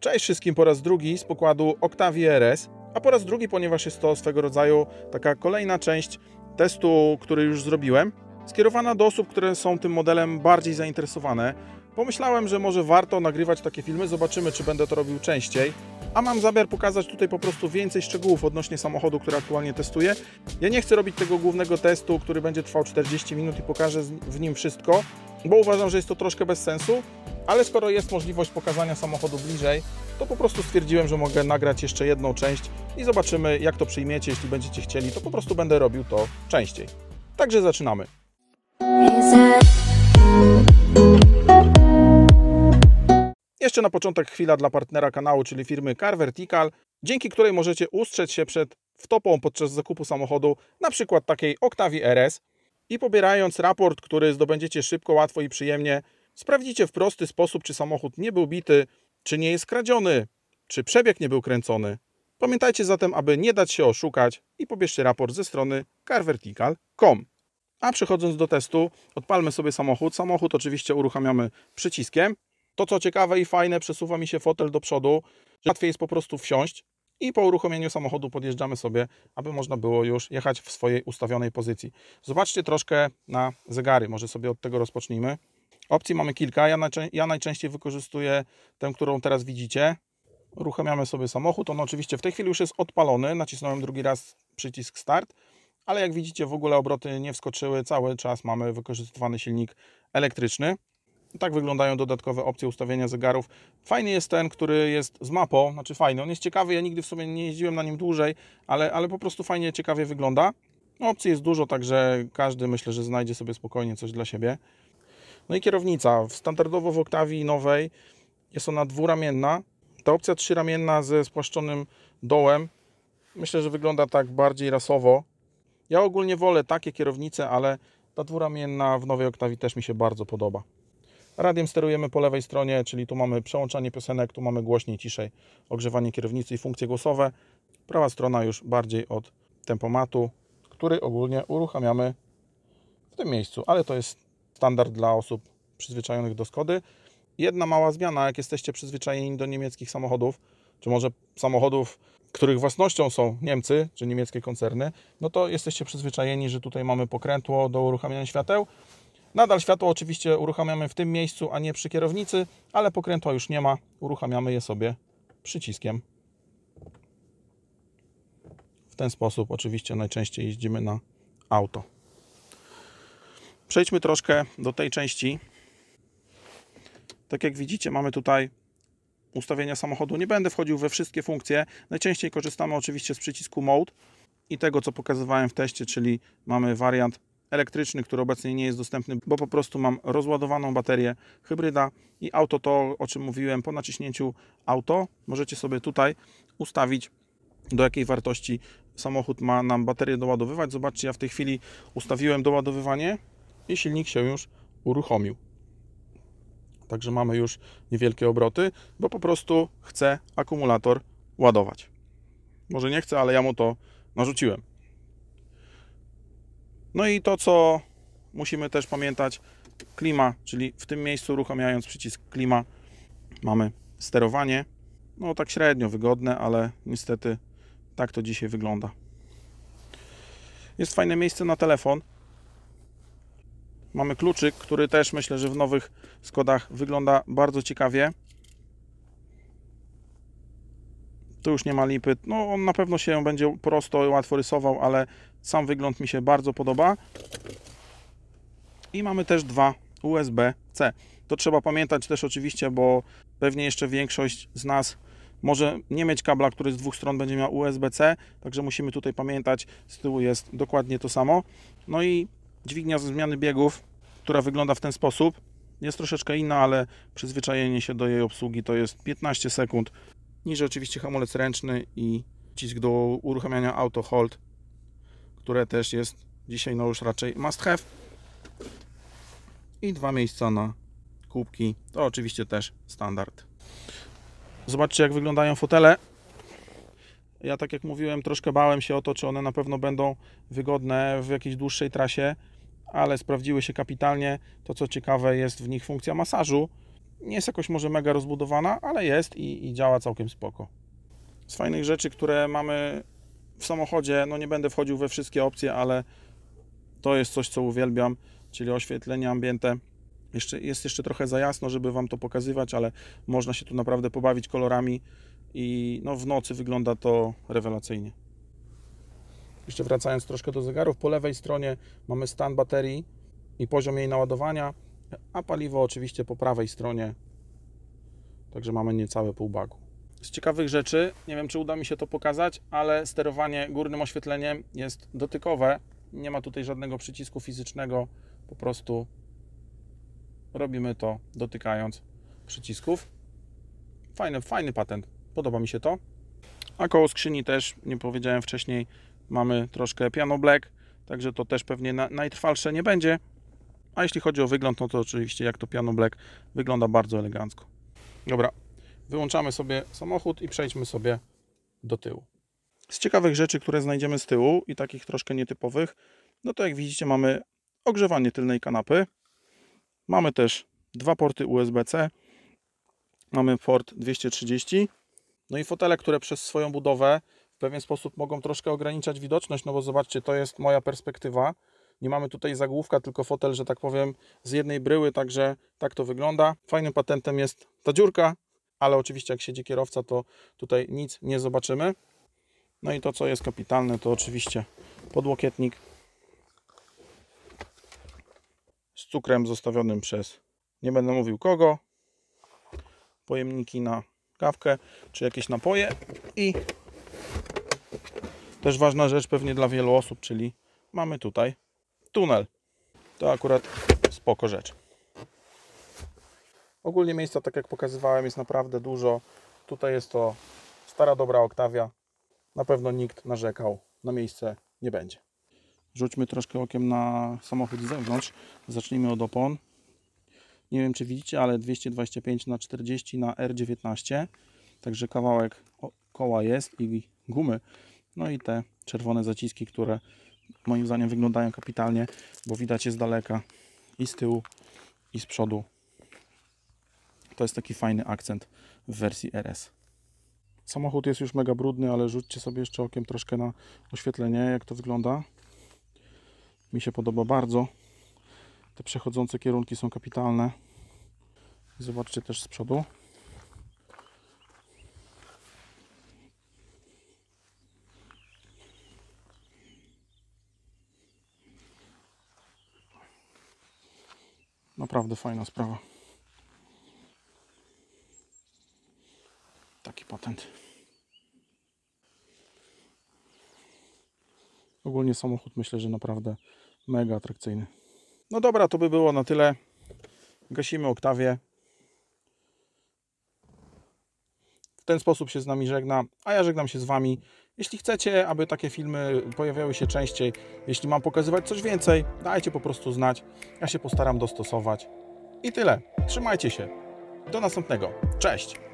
Cześć wszystkim po raz drugi z pokładu Octavia RS, a po raz drugi, ponieważ jest to swego rodzaju taka kolejna część testu, który już zrobiłem, skierowana do osób, które są tym modelem bardziej zainteresowane. Pomyślałem, że może warto nagrywać takie filmy, zobaczymy czy będę to robił częściej. A mam zamiar pokazać tutaj po prostu więcej szczegółów odnośnie samochodu, który aktualnie testuję. Ja nie chcę robić tego głównego testu, który będzie trwał 40 minut i pokażę w nim wszystko bo uważam, że jest to troszkę bez sensu, ale skoro jest możliwość pokazania samochodu bliżej, to po prostu stwierdziłem, że mogę nagrać jeszcze jedną część i zobaczymy jak to przyjmiecie, jeśli będziecie chcieli, to po prostu będę robił to częściej. Także zaczynamy. Jeszcze na początek chwila dla partnera kanału, czyli firmy Car Vertical, dzięki której możecie ustrzec się przed wtopą podczas zakupu samochodu, na przykład takiej Octavii RS, i pobierając raport, który zdobędziecie szybko, łatwo i przyjemnie, sprawdzicie w prosty sposób, czy samochód nie był bity, czy nie jest kradziony, czy przebieg nie był kręcony. Pamiętajcie zatem, aby nie dać się oszukać i pobierzcie raport ze strony carvertical.com. A przechodząc do testu, odpalmy sobie samochód. Samochód oczywiście uruchamiamy przyciskiem. To co ciekawe i fajne, przesuwa mi się fotel do przodu, że łatwiej jest po prostu wsiąść i po uruchomieniu samochodu podjeżdżamy sobie, aby można było już jechać w swojej ustawionej pozycji. Zobaczcie troszkę na zegary, może sobie od tego rozpocznijmy. Opcji mamy kilka, ja, najczę ja najczęściej wykorzystuję tę, którą teraz widzicie. Uruchamiamy sobie samochód, on oczywiście w tej chwili już jest odpalony, nacisnąłem drugi raz przycisk start, ale jak widzicie w ogóle obroty nie wskoczyły, cały czas mamy wykorzystywany silnik elektryczny. Tak wyglądają dodatkowe opcje ustawienia zegarów. Fajny jest ten, który jest z mapą, znaczy fajny, on jest ciekawy, ja nigdy w sumie nie jeździłem na nim dłużej, ale, ale po prostu fajnie, ciekawie wygląda. No, opcji jest dużo, także każdy myślę, że znajdzie sobie spokojnie coś dla siebie. No i kierownica. Standardowo w Oktawii nowej jest ona dwuramienna. Ta opcja trzyramienna ze spłaszczonym dołem myślę, że wygląda tak bardziej rasowo. Ja ogólnie wolę takie kierownice, ale ta dwuramienna w nowej Oktawii też mi się bardzo podoba. Radiem sterujemy po lewej stronie, czyli tu mamy przełączanie piosenek, tu mamy głośniej, ciszej, ogrzewanie kierownicy i funkcje głosowe. Prawa strona już bardziej od tempomatu, który ogólnie uruchamiamy w tym miejscu, ale to jest standard dla osób przyzwyczajonych do Skody. Jedna mała zmiana, jak jesteście przyzwyczajeni do niemieckich samochodów, czy może samochodów, których własnością są Niemcy, czy niemieckie koncerny, no to jesteście przyzwyczajeni, że tutaj mamy pokrętło do uruchamiania świateł, Nadal światło oczywiście uruchamiamy w tym miejscu, a nie przy kierownicy, ale pokrętła już nie ma. Uruchamiamy je sobie przyciskiem. W ten sposób oczywiście najczęściej jeździmy na auto. Przejdźmy troszkę do tej części. Tak jak widzicie, mamy tutaj ustawienia samochodu. Nie będę wchodził we wszystkie funkcje. Najczęściej korzystamy oczywiście z przycisku Mode i tego, co pokazywałem w teście, czyli mamy wariant elektryczny, który obecnie nie jest dostępny, bo po prostu mam rozładowaną baterię hybryda i auto to, o czym mówiłem, po naciśnięciu auto możecie sobie tutaj ustawić do jakiej wartości samochód ma nam baterię doładowywać. Zobaczcie, ja w tej chwili ustawiłem doładowywanie i silnik się już uruchomił. Także mamy już niewielkie obroty, bo po prostu chcę akumulator ładować. Może nie chcę, ale ja mu to narzuciłem. No i to, co musimy też pamiętać, klima, czyli w tym miejscu uruchamiając przycisk klima mamy sterowanie. No tak średnio wygodne, ale niestety tak to dzisiaj wygląda. Jest fajne miejsce na telefon. Mamy kluczyk, który też myślę, że w nowych Skodach wygląda bardzo ciekawie. już nie ma lipy. No on na pewno się będzie prosto i łatwo rysował, ale sam wygląd mi się bardzo podoba. I mamy też dwa USB-C. To trzeba pamiętać też oczywiście, bo pewnie jeszcze większość z nas może nie mieć kabla, który z dwóch stron będzie miał USB-C, także musimy tutaj pamiętać, z tyłu jest dokładnie to samo. No i dźwignia ze zmiany biegów, która wygląda w ten sposób, jest troszeczkę inna, ale przyzwyczajenie się do jej obsługi to jest 15 sekund Niżej oczywiście hamulec ręczny i przycisk do uruchamiania auto hold, które też jest dzisiaj no już raczej must have. I dwa miejsca na kubki, to oczywiście też standard. Zobaczcie jak wyglądają fotele. Ja tak jak mówiłem, troszkę bałem się o to, czy one na pewno będą wygodne w jakiejś dłuższej trasie, ale sprawdziły się kapitalnie. To co ciekawe jest w nich funkcja masażu, nie jest jakoś może mega rozbudowana, ale jest i, i działa całkiem spoko. Z fajnych rzeczy, które mamy w samochodzie, no nie będę wchodził we wszystkie opcje, ale to jest coś, co uwielbiam, czyli oświetlenie ambiente. Jeszcze, jest jeszcze trochę za jasno, żeby Wam to pokazywać, ale można się tu naprawdę pobawić kolorami i no, w nocy wygląda to rewelacyjnie. Jeszcze wracając troszkę do zegarów, po lewej stronie mamy stan baterii i poziom jej naładowania a paliwo oczywiście po prawej stronie, także mamy niecałe pół bagu. Z ciekawych rzeczy, nie wiem czy uda mi się to pokazać, ale sterowanie górnym oświetleniem jest dotykowe, nie ma tutaj żadnego przycisku fizycznego, po prostu robimy to dotykając przycisków. Fajny, fajny patent, podoba mi się to. A koło skrzyni też, nie powiedziałem wcześniej, mamy troszkę piano black, także to też pewnie na, najtrwalsze nie będzie, a jeśli chodzi o wygląd, no to oczywiście jak to piano black wygląda bardzo elegancko. Dobra, wyłączamy sobie samochód i przejdźmy sobie do tyłu. Z ciekawych rzeczy, które znajdziemy z tyłu i takich troszkę nietypowych, no to jak widzicie mamy ogrzewanie tylnej kanapy. Mamy też dwa porty USB-C. Mamy port 230. No i fotele, które przez swoją budowę w pewien sposób mogą troszkę ograniczać widoczność, no bo zobaczcie, to jest moja perspektywa. Nie mamy tutaj zagłówka, tylko fotel, że tak powiem, z jednej bryły, także tak to wygląda. Fajnym patentem jest ta dziurka, ale oczywiście jak siedzi kierowca, to tutaj nic nie zobaczymy. No i to, co jest kapitalne, to oczywiście podłokietnik z cukrem zostawionym przez, nie będę mówił kogo, pojemniki na kawkę czy jakieś napoje i też ważna rzecz pewnie dla wielu osób, czyli mamy tutaj tunel. To akurat spoko rzecz. Ogólnie miejsca, tak jak pokazywałem, jest naprawdę dużo. Tutaj jest to stara, dobra Oktawia. Na pewno nikt narzekał na miejsce nie będzie. Rzućmy troszkę okiem na samochód z zewnątrz. Zacznijmy od opon. Nie wiem, czy widzicie, ale 225 na 40 na R19. Także kawałek koła jest i gumy. No i te czerwone zaciski, które moim zdaniem wyglądają kapitalnie, bo widać je z daleka i z tyłu i z przodu. To jest taki fajny akcent w wersji RS. Samochód jest już mega brudny, ale rzućcie sobie jeszcze okiem troszkę na oświetlenie, jak to wygląda. Mi się podoba bardzo. Te przechodzące kierunki są kapitalne. Zobaczcie też z przodu. Naprawdę fajna sprawa. Taki patent. Ogólnie samochód myślę, że naprawdę mega atrakcyjny. No dobra, to by było na tyle. Gasimy Oktawie. W ten sposób się z nami żegna, a ja żegnam się z Wami. Jeśli chcecie, aby takie filmy pojawiały się częściej, jeśli mam pokazywać coś więcej, dajcie po prostu znać. Ja się postaram dostosować. I tyle. Trzymajcie się. Do następnego. Cześć!